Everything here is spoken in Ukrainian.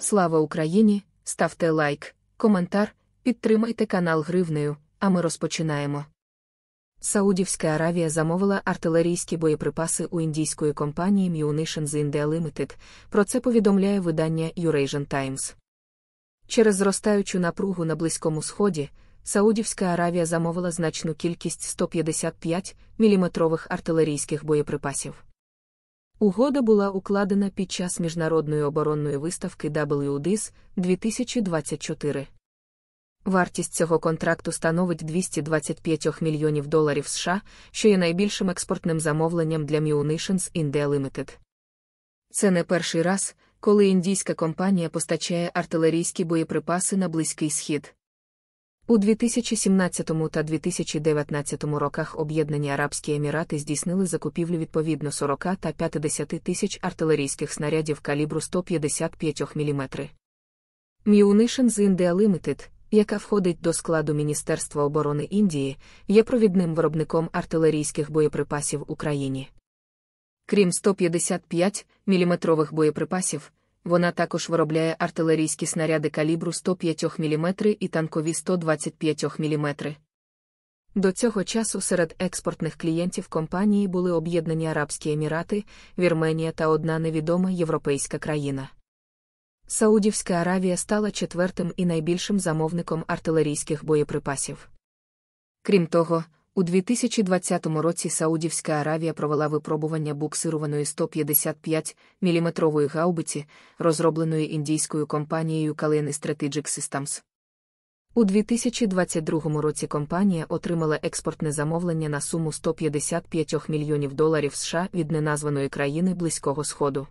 Слава Україні! Ставте лайк, коментар, підтримайте канал Гривнею, а ми розпочинаємо. Саудівська Аравія замовила артилерійські боєприпаси у індійської компанії Munitions India Limited, Про це повідомляє видання Eurasian Times. Через зростаючу напругу на Близькому Сході. Саудівська Аравія замовила значну кількість 155 мм артилерійських боєприпасів. Угода була укладена під час міжнародної оборонної виставки WDIS 2024. Вартість цього контракту становить 225 мільйонів доларів США, що є найбільшим експортним замовленням для Munitions India Limited. Це не перший раз, коли індійська компанія постачає артилерійські боєприпаси на Близький Схід. У 2017 та 2019 роках Об'єднані Арабські Емірати здійснили закупівлю відповідно 40 та 50 тисяч артилерійських снарядів калібру 155 мм. Мюнишен з Індія Лимитед, яка входить до складу Міністерства оборони Індії, є провідним виробником артилерійських боєприпасів Україні. Крім 155 мм боєприпасів, вона також виробляє артилерійські снаряди калібру 105 мм і танкові 125 мм. До цього часу серед експортних клієнтів компанії були Об'єднані Арабські Емірати, Вірменія та одна невідома європейська країна. Саудівська Аравія стала четвертим і найбільшим замовником артилерійських боєприпасів. Крім того, у 2020 році Саудівська Аравія провела випробування буксированої 155 мм гаубиці, розробленої індійською компанією Kalyan Strategic Systems. У 2022 році компанія отримала експортне замовлення на суму 155 мільйонів доларів США від неназваної країни Близького Сходу.